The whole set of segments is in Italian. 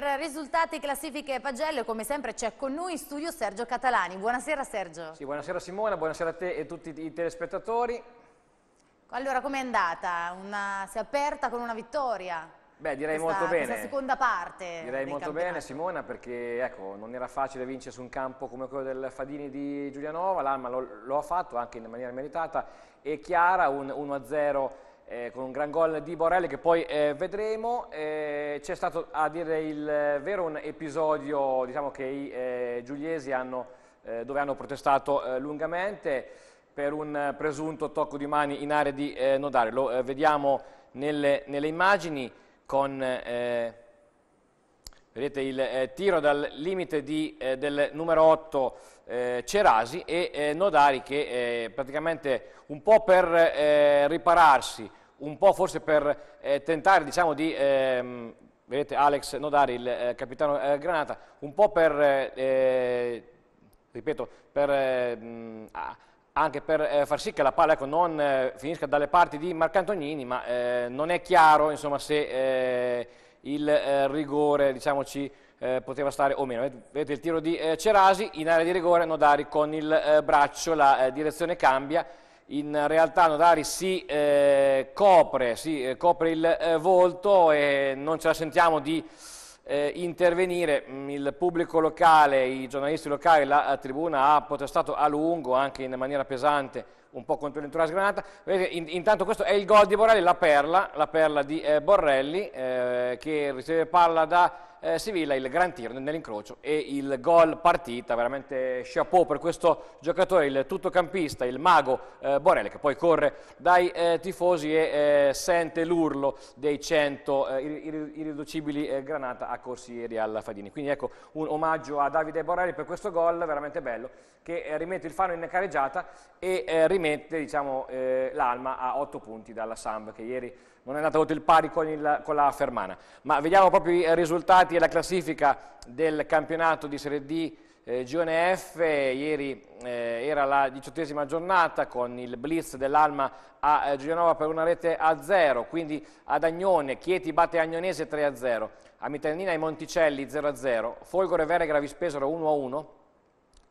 Per risultati, classifiche e pagelle, come sempre c'è con noi in studio Sergio Catalani. Buonasera Sergio. Sì, buonasera Simona, buonasera a te e a tutti i telespettatori. Allora, com'è andata? Una, si è aperta con una vittoria? Beh, direi questa, molto bene. Questa seconda parte. Direi molto campionati. bene Simona perché ecco, non era facile vincere su un campo come quello del Fadini di Giulianova, l'Alma lo, lo, ha fatto anche in maniera meritata e chiara, un 1-0 eh, con un gran gol di Borelli che poi eh, vedremo. Eh, c'è stato a dire il eh, vero un episodio diciamo, che i eh, giuliesi hanno, eh, dove hanno protestato lungamente per un presunto tocco di mani in area di Nodare. Lo vediamo nelle, nelle, immagini con vedete, il tiro dal limite di, del numero 8 Cerasi e Nodari che praticamente un po' per ripararsi un po' forse per eh, tentare diciamo, di, ehm, vedete Alex Nodari, il eh, capitano eh, Granata, un po' per, eh, eh, ripeto, per, eh, mh, anche per far sì che la palla ecco, non finisca dalle parti di Marcantonini, ma non è chiaro insomma, se il rigore diciamo, ci poteva stare o meno. Vedete il tiro di Cerasi, in area di rigore Nodari con il braccio, la direzione cambia, in realtà Nodari si eh, copre, si, eh, copre il eh, volto e non ce la sentiamo di eh, intervenire. Mm, il pubblico locale, i giornalisti locali, la, la eh, tribuna ha protestato a lungo, anche in maniera pesante, un po' contro l'entourage sgranata. Vedete, in, intanto questo è il gol di Borrelli, la perla, la perla di eh, Borrelli, che riceve palla da eh, Sivilla il gran tiro nell'incrocio e il gol partita, veramente chapeau per questo giocatore, il tuttocampista, il mago eh, Borelli che poi corre dai eh, tifosi e eh, sente l'urlo dei 100 eh, irriducibili eh, granata a corsi ieri al Fadini. Quindi ecco un omaggio a Davide Borelli per questo gol veramente bello che rimette il fano in careggiata e rimette diciamo, l'alma a 8 punti dalla Samb che ieri non è andato il pari con, il, con, la Fermana. Ma vediamo proprio i risultati e la classifica del campionato di Serie D eh, Gione F. Ieri eh, era la diciottesima giornata con il blitz dell'Alma a eh, Giovanova per una rete a zero, quindi ad Agnone, Chieti batte Agnonese 3 a 0, a Mitannina e Monticelli 0 a 0, Folgore Verga e Gravispesaro 1 a 1,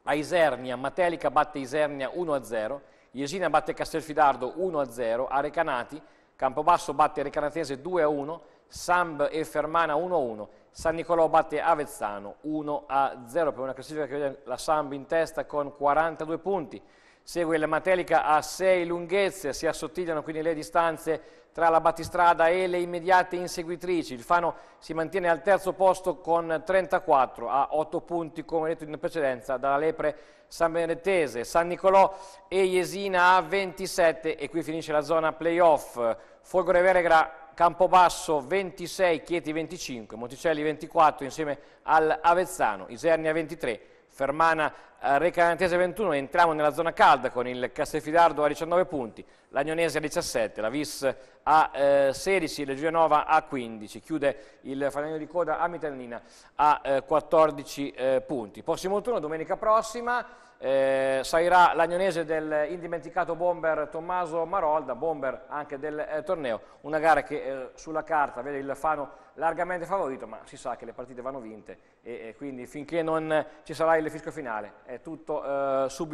a Isernia, Matelica batte Isernia 1 a 0, Iesina batte Castelfidardo 1 a 0, Recanati Campobasso batte Recanatese 2-1, a Samb e Fermana 1-1, a San Nicolò batte Avezzano 1-0 a per una classifica che vede la Samb in testa con 42 punti. Segue la matelica a 6 lunghezze, si assottigliano quindi le distanze tra la battistrada e le immediate inseguitrici. Il Fano si mantiene al terzo posto con 34 a 8 punti, come detto in precedenza, dalla Lepre San Benedettese, San Nicolò e Iesina a 27 e qui finisce la zona playoff. Folgore Veregra, Campobasso 26, Chieti 25, Monticelli 24 insieme all'Avezzano, Isernia 23, Fermana a Recanatese 21, entriamo nella zona calda con il Castelfidardo a 19 punti, l'Agnonese a 17, la Vis a eh, 16, il Gianova a 15, chiude il Fanagno di coda a Mitannina a eh, 14 eh, punti. Prossimo turno, domenica prossima, eh, sarà l'Agnonese dell'indimenticato bomber Tommaso Marolda, bomber anche del eh, torneo, una gara che eh, sulla carta vede il Fano largamente favorito, ma si sa che le partite vanno vinte e, e quindi finché non ci sarà il fisco finale è tutto eh, sub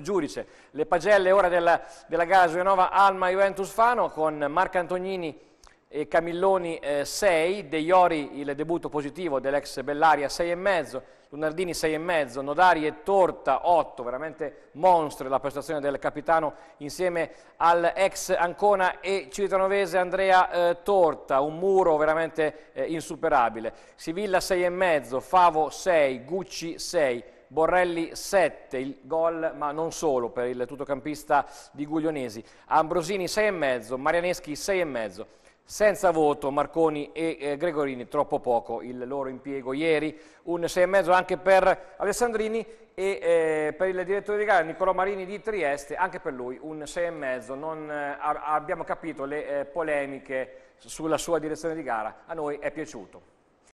Le pagelle ora della, della gara Giovinova Alma Juventus Fano con Marco Antonini e Camilloni 6, eh, De Iori il debutto positivo dell'ex Bellaria 6,5, Lunardini 6,5, Nodari e Torta 8, veramente monstre la prestazione del capitano insieme al ex Ancona e Civitanovese Andrea eh, Torta, un muro veramente eh, insuperabile. Sivilla 6,5, Favo 6, Gucci 6. Borrelli 7, il gol ma non solo per il tuttocampista di Guglionesi, Ambrosini 6,5, Marianeschi 6,5 senza voto Marconi e eh, Gregorini, troppo poco il loro impiego ieri, un 6,5 anche per Alessandrini e eh, per il direttore di gara Niccolò Marini di Trieste, anche per lui un 6,5, non eh, abbiamo capito le eh, polemiche sulla sua direzione di gara, a noi è piaciuto.